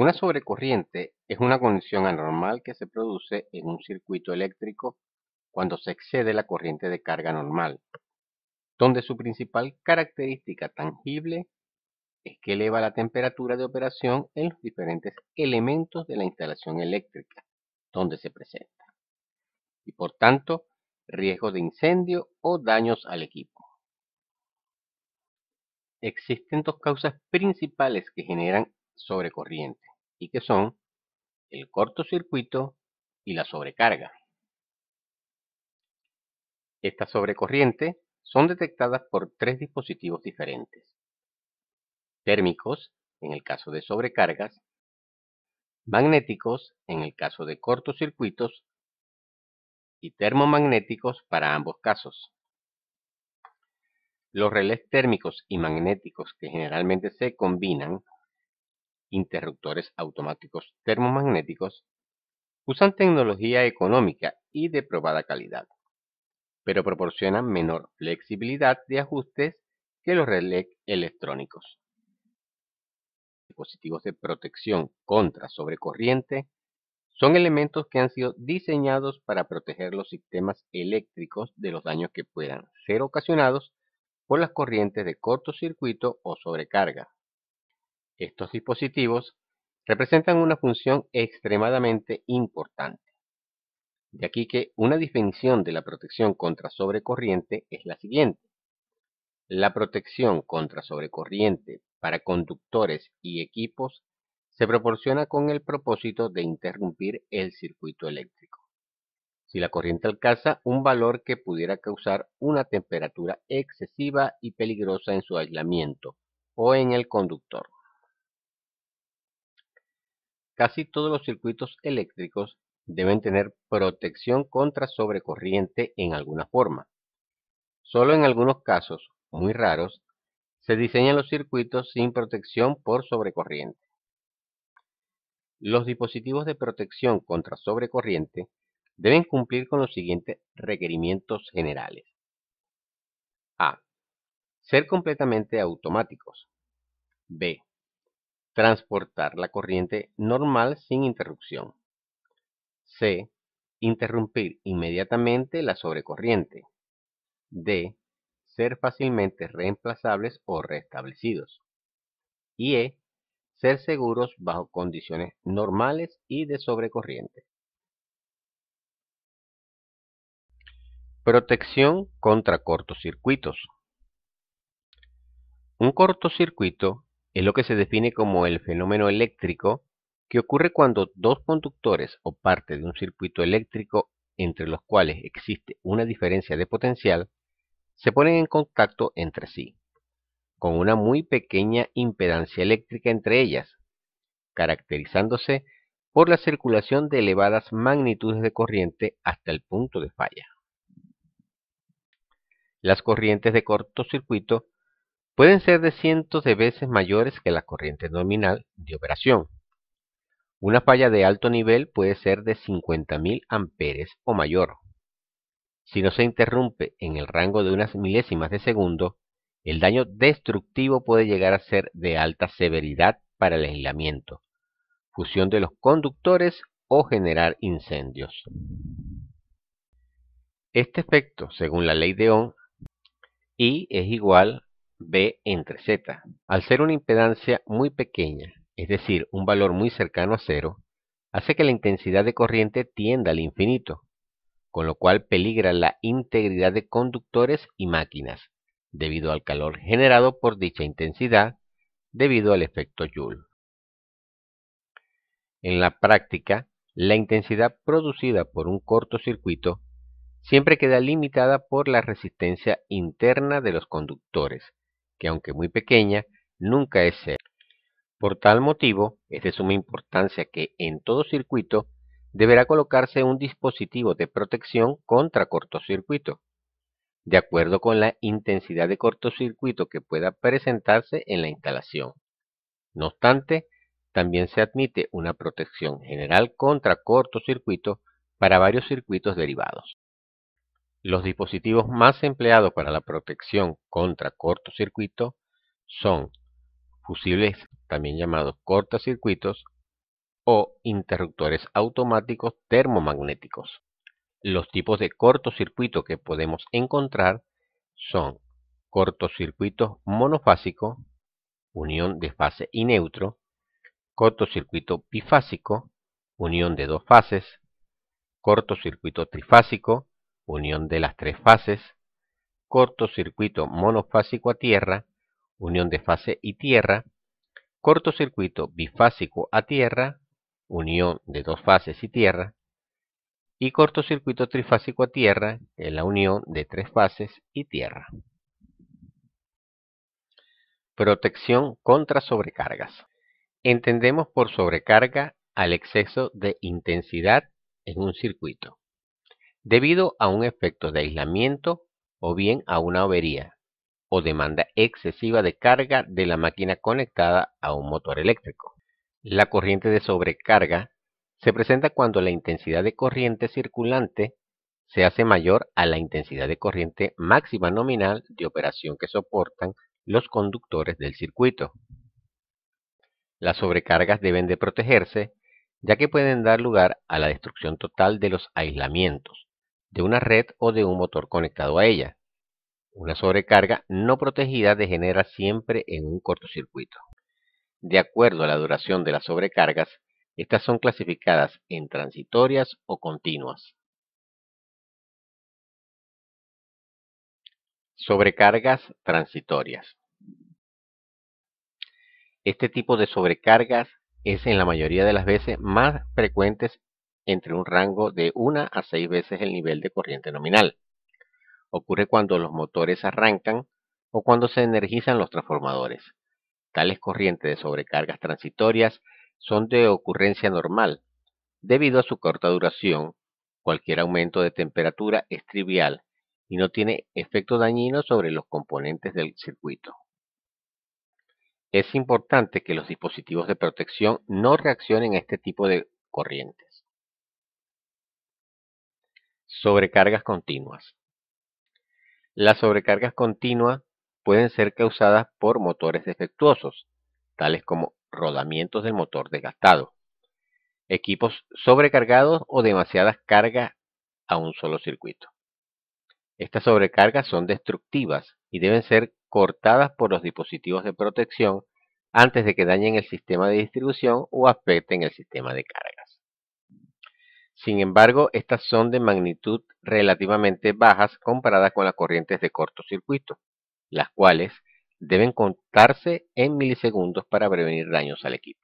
Una sobrecorriente es una condición anormal que se produce en un circuito eléctrico cuando se excede la corriente de carga normal, donde su principal característica tangible es que eleva la temperatura de operación en los diferentes elementos de la instalación eléctrica donde se presenta, y por tanto riesgo de incendio o daños al equipo. Existen dos causas principales que generan sobrecorriente y que son el cortocircuito y la sobrecarga. Estas sobrecorrientes son detectadas por tres dispositivos diferentes. Térmicos, en el caso de sobrecargas, magnéticos, en el caso de cortocircuitos, y termomagnéticos para ambos casos. Los relés térmicos y magnéticos que generalmente se combinan interruptores automáticos termomagnéticos, usan tecnología económica y de probada calidad, pero proporcionan menor flexibilidad de ajustes que los relés electrónicos. Dispositivos de protección contra sobrecorriente son elementos que han sido diseñados para proteger los sistemas eléctricos de los daños que puedan ser ocasionados por las corrientes de cortocircuito o sobrecarga, estos dispositivos representan una función extremadamente importante. De aquí que una definición de la protección contra sobrecorriente es la siguiente. La protección contra sobrecorriente para conductores y equipos se proporciona con el propósito de interrumpir el circuito eléctrico. Si la corriente alcanza un valor que pudiera causar una temperatura excesiva y peligrosa en su aislamiento o en el conductor. Casi todos los circuitos eléctricos deben tener protección contra sobrecorriente en alguna forma. Solo en algunos casos, muy raros, se diseñan los circuitos sin protección por sobrecorriente. Los dispositivos de protección contra sobrecorriente deben cumplir con los siguientes requerimientos generales. A. Ser completamente automáticos. B. Transportar la corriente normal sin interrupción. C. Interrumpir inmediatamente la sobrecorriente. D. Ser fácilmente reemplazables o restablecidos. Y E. Ser seguros bajo condiciones normales y de sobrecorriente. Protección contra cortocircuitos. Un cortocircuito es lo que se define como el fenómeno eléctrico que ocurre cuando dos conductores o parte de un circuito eléctrico entre los cuales existe una diferencia de potencial se ponen en contacto entre sí, con una muy pequeña impedancia eléctrica entre ellas, caracterizándose por la circulación de elevadas magnitudes de corriente hasta el punto de falla. Las corrientes de cortocircuito pueden ser de cientos de veces mayores que la corriente nominal de operación. Una falla de alto nivel puede ser de 50.000 amperes o mayor. Si no se interrumpe en el rango de unas milésimas de segundo, el daño destructivo puede llegar a ser de alta severidad para el aislamiento, fusión de los conductores o generar incendios. Este efecto, según la ley de Ohm, y es igual B entre Z. Al ser una impedancia muy pequeña, es decir, un valor muy cercano a cero, hace que la intensidad de corriente tienda al infinito, con lo cual peligra la integridad de conductores y máquinas, debido al calor generado por dicha intensidad, debido al efecto Joule. En la práctica, la intensidad producida por un cortocircuito siempre queda limitada por la resistencia interna de los conductores, que aunque muy pequeña, nunca es cero. Por tal motivo, es de suma importancia que en todo circuito deberá colocarse un dispositivo de protección contra cortocircuito, de acuerdo con la intensidad de cortocircuito que pueda presentarse en la instalación. No obstante, también se admite una protección general contra cortocircuito para varios circuitos derivados. Los dispositivos más empleados para la protección contra cortocircuito son fusibles, también llamados cortocircuitos, o interruptores automáticos termomagnéticos. Los tipos de cortocircuito que podemos encontrar son cortocircuito monofásico, unión de fase y neutro, cortocircuito bifásico, unión de dos fases, cortocircuito trifásico, unión de las tres fases, cortocircuito monofásico a tierra, unión de fase y tierra, cortocircuito bifásico a tierra, unión de dos fases y tierra, y cortocircuito trifásico a tierra, en la unión de tres fases y tierra. Protección contra sobrecargas. Entendemos por sobrecarga al exceso de intensidad en un circuito debido a un efecto de aislamiento o bien a una avería o demanda excesiva de carga de la máquina conectada a un motor eléctrico. La corriente de sobrecarga se presenta cuando la intensidad de corriente circulante se hace mayor a la intensidad de corriente máxima nominal de operación que soportan los conductores del circuito. Las sobrecargas deben de protegerse ya que pueden dar lugar a la destrucción total de los aislamientos, de una red o de un motor conectado a ella. Una sobrecarga no protegida degenera siempre en un cortocircuito. De acuerdo a la duración de las sobrecargas, estas son clasificadas en transitorias o continuas. Sobrecargas transitorias. Este tipo de sobrecargas es en la mayoría de las veces más frecuentes entre un rango de 1 a 6 veces el nivel de corriente nominal. Ocurre cuando los motores arrancan o cuando se energizan los transformadores. Tales corrientes de sobrecargas transitorias son de ocurrencia normal. Debido a su corta duración, cualquier aumento de temperatura es trivial y no tiene efecto dañino sobre los componentes del circuito. Es importante que los dispositivos de protección no reaccionen a este tipo de corriente. Sobrecargas continuas. Las sobrecargas continuas pueden ser causadas por motores defectuosos, tales como rodamientos del motor desgastado, equipos sobrecargados o demasiadas cargas a un solo circuito. Estas sobrecargas son destructivas y deben ser cortadas por los dispositivos de protección antes de que dañen el sistema de distribución o afecten el sistema de carga. Sin embargo, estas son de magnitud relativamente bajas comparadas con las corrientes de cortocircuito, las cuales deben contarse en milisegundos para prevenir daños al equipo.